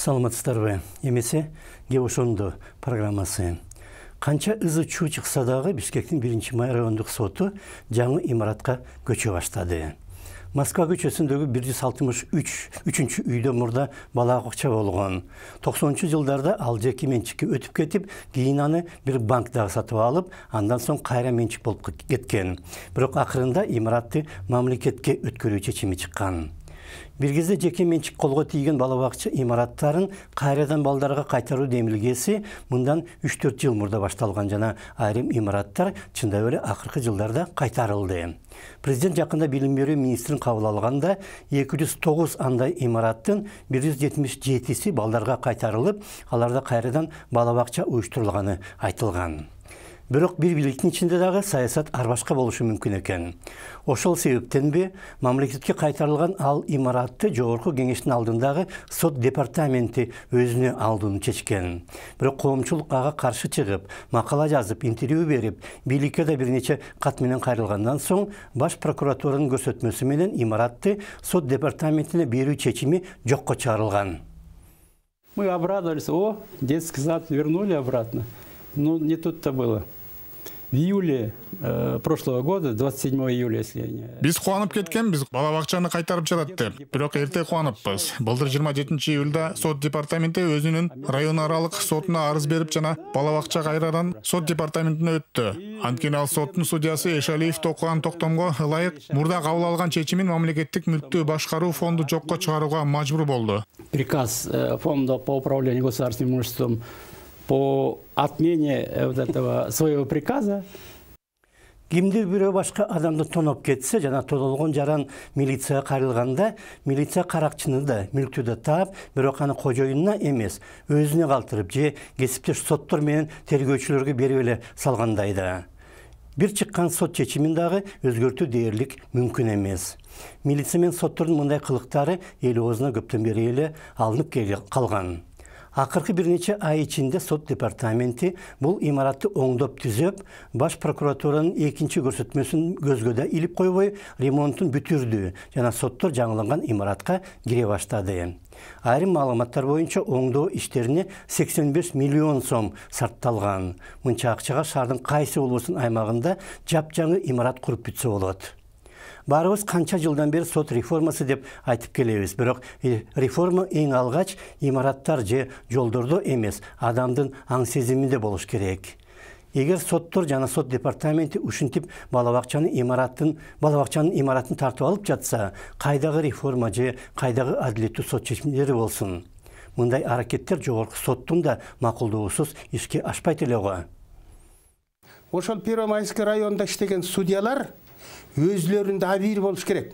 саламатсыздарбы эмесе кеп ошондо программасы канча ызы чуу чыкса дагы бишкектин биринчи май райондук соту жаңы имаратка көчө баштады москва көчөсүндөгү бир жүз алтымыш үч үчүнчү үйдө мурда бала бакча болгон токсонунчу жылдарда ал жеке менчикке өтүп кетип кийин аны бир банк дагы сатып алып андан соң кайра менчик болуп кеткен бирок акырында имаратты мамлекетке өткөрүү чечими чыккан бір кезде жеке меншік қолға тиген балабақша имараттарын қайрадан балдарға қайтару демілгесі, мындан 3-4 жыл мурда башталған жана айрым имараттар чындап эле акыркы жылдарда қайтарылды. президент жақында билим министрін министрин кабыл 209 андай имараттың 177 сі балдарға қайтарылып, аларда кайрадан балабақша уюштурулганы айтылған бирок бир бийликтин ичинде дагы саясат башка болушу мүмкүн экен ошол бе мамлекетке кайтарылган ал имаратты жогорку кеңештин алдындагы сот департаменти өзүнө алууну чечкен бирок коомчулук ага каршы чыгып макала жазып интервью берип бийликке да бир нече кат менен кайрылгандан соң баш прокуратуранын көрсөтмөсү менен имаратты сот департаментине берүү чечими жокко чыгарылган Мы обрадовались, о, детский сад вернули обратно. Но не тут-то было. в июле э, прошлого года двадцать седьмого июля если биз кубанып кеткенбиз бала бакчаны кайтарып жатат деп бирок эрте кубаныппыз былтыр жыйырма жетинчи июлда сот департаменти өзүнүн район аралык сотуна арыз берип жана бала бакча кайрадан сот департаментине өттү анткени ал соттун судьясы эшалиев токуган токтомго ылайык мурда кабыл алган чечимин мамлекеттик мүлктү башкаруу фонду жокко чыгарууга мажбур болду приказ э, фонда по управлению государственным имуществом по отмене э, вот этого своего приказа кимдир бирөө башка адамды тоноп кетсе жана тонолгон жаран милицияга кайрылганда милиция каракчыны да мүлктү да таап бирок аны кожоюнуна эмес өзүнө калтырып же кесиптеш соттор менен тергөөчүлөргө берип эле салгандай да бир чыккан сот чечимин дагы өзгөртүү дээрлик мүмкүн эмес милиция менен соттордун мындай кылыктары эл оозуна көптөн бери эле алынып келе калган акыркы бир нече ай ичинде сот департаменти бул имаратты оңдоп түзөп баш прокуратуранын экинчи көрсөтмөсүн көзгө да илип койбой ремонтун бүтүрдү жана соттор жаңыланган имаратка кире баштады айрым маалыматтар боюнча оңдоо иштерине 85 миллион сом сарпталган мынча акчага шаардын кайсы болбосун аймагында жапжаңы имарат куруп бүтсө болот баарыбыз қанча жылдан бері сот реформасы деп айтып келебиз бірақ реформа ең алғач имараттар же жолдордо емес. Адамдың аң сезиминде болуш керек Егер соттор жана сот департаменти ушинтип бала имараттын имаратын тартып алып жатса қайдағы реформа же қайдағы адилеттүү сот чечимдери болсын. мындай аракеттер жогорку соттун да макулдоосуз ишке ашпайт эле го ошол первомайский районунда иштеген судьялар өзүлөрүндө абийир болуш керек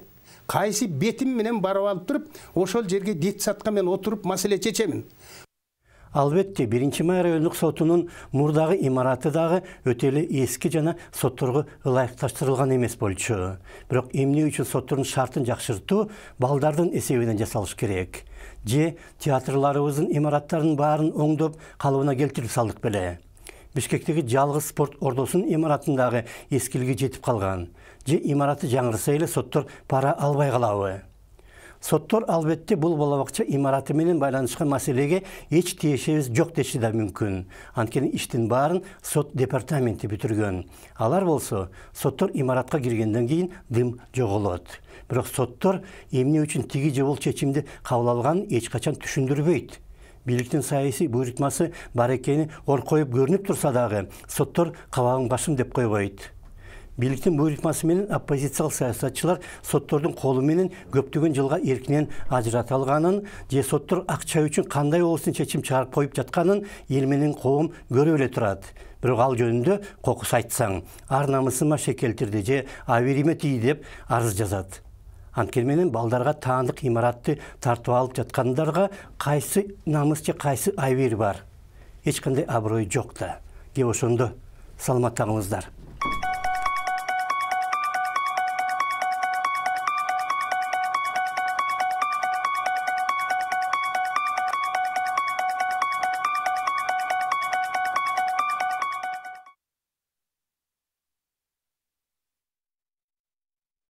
кайсы бетим менен барып алып туруп ошол жерге детсадка мен отуруп маселе чечемин албетте биринчи май райондук сотунун мурдагы имараты дагы өтө эле эски жана сотторго ылайыкташтырылган эмес болчу бирок эмне үчүн соттордун шартын жакшыртуу балдардын эсебинен жасалыш керек же театрларыбыздын имараттарынын баарын оңдоп калыбына келтирип салдык беле бішкектегі жалғыз спорт ордосунун имаратындағы ескілігі жетіп қалған же имараты жаңырса эле соттор пара албай калабы соттор албетте бул бакча имараты менен байланышкан маселеге эч тиешебиз жок деши да мүмкүн анткени иштин баарын сот департаменти бүтүргөн алар болсо соттор имаратка киргенден кийин дым жоголот бирок соттор эмне үчүн тиги же бул чечимди кабыл алганын эч качан түшүндүрбөйт бийликтин саясий буйрутмасы бар экени оркоюп көрүнүп турса дагы соттор кабагын башым деп койбойт бийликтин буйрутмасы менен оппозициялык саясатчылар соттордун колу менен көптөгөн жылга эркинен ажырата алганын же соттор акча үчүн кандай болбосун чечим чыгарып коюп жатканын эл менен коом көрүп эле турат бирок ал жөнүндө кокус айтсаң ар намысыма келтирди же абириме тийди деп арыз жазат менен балдарга таандык имаратты тартып алып жаткандарга кайсы намыс же кайсы айбир бар эч кандай аброй жок да кеп ошондо калыңыздар